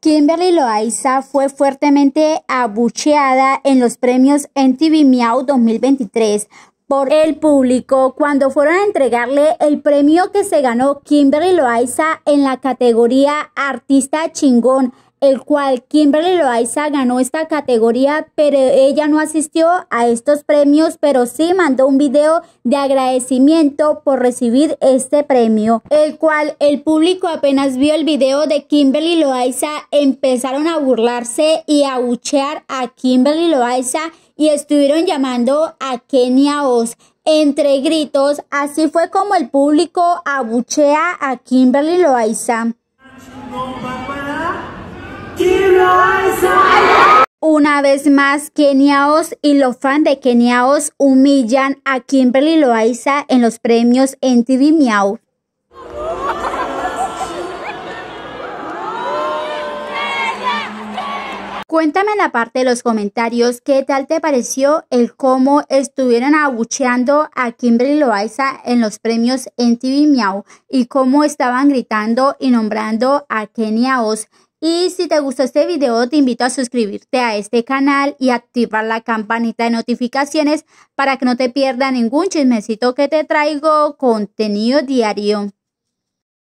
Kimberly Loaiza fue fuertemente abucheada en los premios MTV Miau 2023 por el público cuando fueron a entregarle el premio que se ganó Kimberly Loaiza en la categoría Artista Chingón el cual Kimberly Loaiza ganó esta categoría, pero ella no asistió a estos premios, pero sí mandó un video de agradecimiento por recibir este premio, el cual el público apenas vio el video de Kimberly Loaiza, empezaron a burlarse y a buchear a Kimberly Loaiza y estuvieron llamando a Kenia Oz entre gritos. Así fue como el público abuchea a Kimberly Loaiza. Una vez más, Keniaos y los fans de Keniaos humillan a Kimberly Loaiza en los premios NTV Miau. Cuéntame en la parte de los comentarios qué tal te pareció el cómo estuvieron abucheando a Kimberly Loaiza en los premios NTV Miau y cómo estaban gritando y nombrando a Keniaos. Y si te gustó este video, te invito a suscribirte a este canal y activar la campanita de notificaciones para que no te pierdas ningún chismecito que te traigo contenido diario.